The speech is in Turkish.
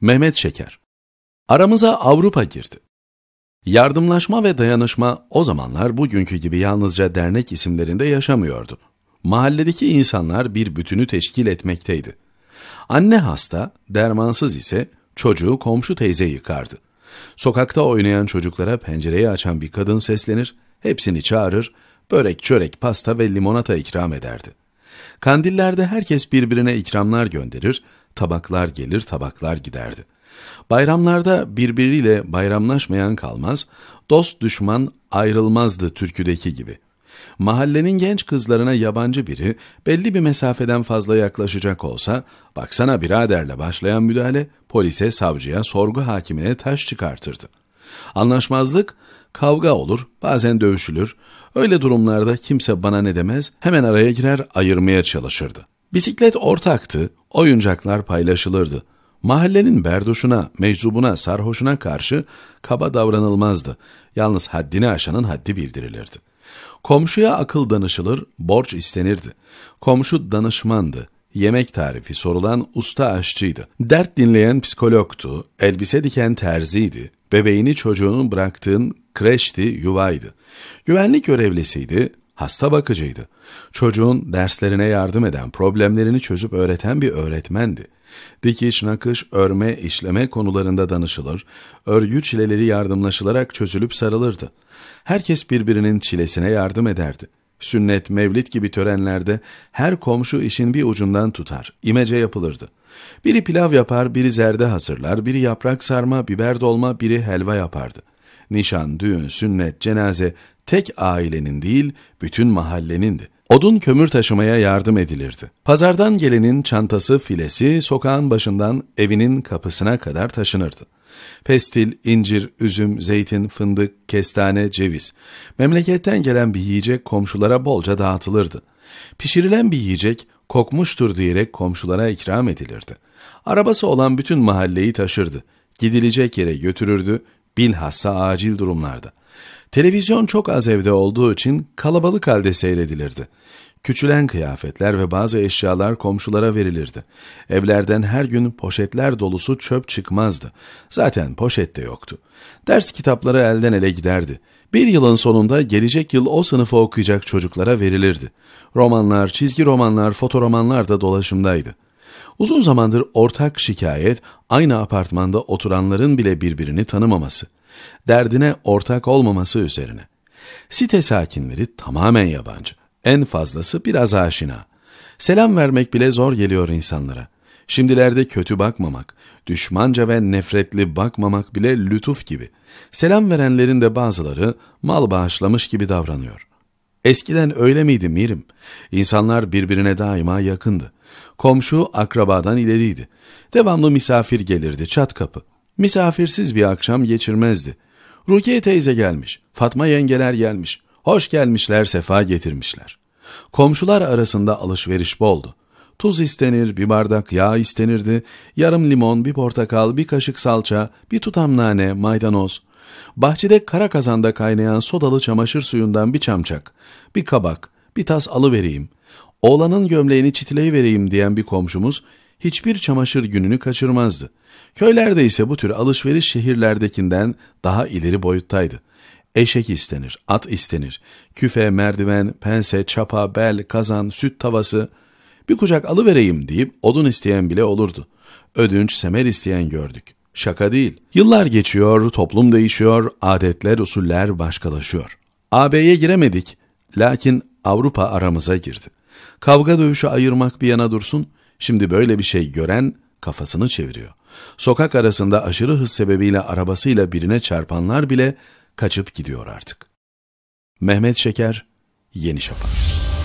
Mehmet Şeker. Aramıza Avrupa girdi. Yardımlaşma ve dayanışma o zamanlar bugünkü gibi yalnızca dernek isimlerinde yaşamıyordu. Mahalledeki insanlar bir bütünü teşkil etmekteydi. Anne hasta, dermansız ise çocuğu komşu teyze yıkardı. Sokakta oynayan çocuklara pencereyi açan bir kadın seslenir, hepsini çağırır, börek, çörek, pasta ve limonata ikram ederdi. Kandillerde herkes birbirine ikramlar gönderir, tabaklar gelir tabaklar giderdi. Bayramlarda birbiriyle bayramlaşmayan kalmaz, dost düşman ayrılmazdı türküdeki gibi. Mahallenin genç kızlarına yabancı biri belli bir mesafeden fazla yaklaşacak olsa, baksana biraderle başlayan müdahale polise, savcıya, sorgu hakimine taş çıkartırdı. Anlaşmazlık, kavga olur, bazen dövüşülür. Öyle durumlarda kimse bana ne demez, hemen araya girer ayırmaya çalışırdı. Bisiklet ortaktı, oyuncaklar paylaşılırdı. Mahallenin berduşuna, meczubuna, sarhoşuna karşı kaba davranılmazdı. Yalnız haddini aşanın haddi bildirilirdi. Komşuya akıl danışılır, borç istenirdi. Komşu danışmandı, yemek tarifi sorulan usta aşçıydı. Dert dinleyen psikologtu, elbise diken terziydi, bebeğini çocuğunu bıraktığın kreşti, yuvaydı. Güvenlik görevlisiydi, hasta bakıcıydı. Çocuğun derslerine yardım eden, problemlerini çözüp öğreten bir öğretmendi. Dikiş, nakış, örme, işleme konularında danışılır, örgü çileleri yardımlaşılarak çözülüp sarılırdı. Herkes birbirinin çilesine yardım ederdi. Sünnet, mevlit gibi törenlerde her komşu işin bir ucundan tutar, imece yapılırdı. Biri pilav yapar, biri zerde hazırlar, biri yaprak sarma, biber dolma, biri helva yapardı. Nişan, düğün, sünnet, cenaze tek ailenin değil bütün mahallenindi. Odun kömür taşımaya yardım edilirdi. Pazardan gelenin çantası filesi sokağın başından evinin kapısına kadar taşınırdı. Pestil, incir, üzüm, zeytin, fındık, kestane, ceviz. Memleketten gelen bir yiyecek komşulara bolca dağıtılırdı. Pişirilen bir yiyecek kokmuştur diyerek komşulara ikram edilirdi. Arabası olan bütün mahalleyi taşırdı. Gidilecek yere götürürdü, bilhassa acil durumlarda. Televizyon çok az evde olduğu için kalabalık halde seyredilirdi. Küçülen kıyafetler ve bazı eşyalar komşulara verilirdi. Evlerden her gün poşetler dolusu çöp çıkmazdı. Zaten poşet de yoktu. Ders kitapları elden ele giderdi. Bir yılın sonunda gelecek yıl o sınıfı okuyacak çocuklara verilirdi. Romanlar, çizgi romanlar, romanlar da dolaşımdaydı. Uzun zamandır ortak şikayet aynı apartmanda oturanların bile birbirini tanımaması. Derdine ortak olmaması üzerine. Site sakinleri tamamen yabancı. En fazlası biraz aşina. Selam vermek bile zor geliyor insanlara. Şimdilerde kötü bakmamak, düşmanca ve nefretli bakmamak bile lütuf gibi. Selam verenlerin de bazıları mal bağışlamış gibi davranıyor. Eskiden öyle miydi Mirim? İnsanlar birbirine daima yakındı. Komşu akrabadan ileriydi. Devamlı misafir gelirdi çat kapı. Misafirsiz bir akşam geçirmezdi. Rukiye teyze gelmiş, Fatma yengeler gelmiş, hoş gelmişler, sefa getirmişler. Komşular arasında alışveriş boldu. Tuz istenir, bir bardak yağ istenirdi, yarım limon, bir portakal, bir kaşık salça, bir tutam nane, maydanoz. Bahçede kara kazanda kaynayan sodalı çamaşır suyundan bir çamçak, bir kabak, bir tas alıvereyim. Oğlanın gömleğini çitileyi vereyim diyen bir komşumuz, hiçbir çamaşır gününü kaçırmazdı. Köylerde ise bu tür alışveriş şehirlerdekinden daha ileri boyuttaydı. Eşek istenir, at istenir, küfe, merdiven, pense, çapa, bel, kazan, süt tavası, bir kucak alıvereyim deyip odun isteyen bile olurdu. Ödünç, semer isteyen gördük. Şaka değil. Yıllar geçiyor, toplum değişiyor, adetler, usuller başkalaşıyor. AB'ye giremedik, lakin Avrupa aramıza girdi. Kavga dövüşü ayırmak bir yana dursun, Şimdi böyle bir şey gören kafasını çeviriyor. Sokak arasında aşırı hız sebebiyle arabasıyla birine çarpanlar bile kaçıp gidiyor artık. Mehmet Şeker, Yeni Şafak.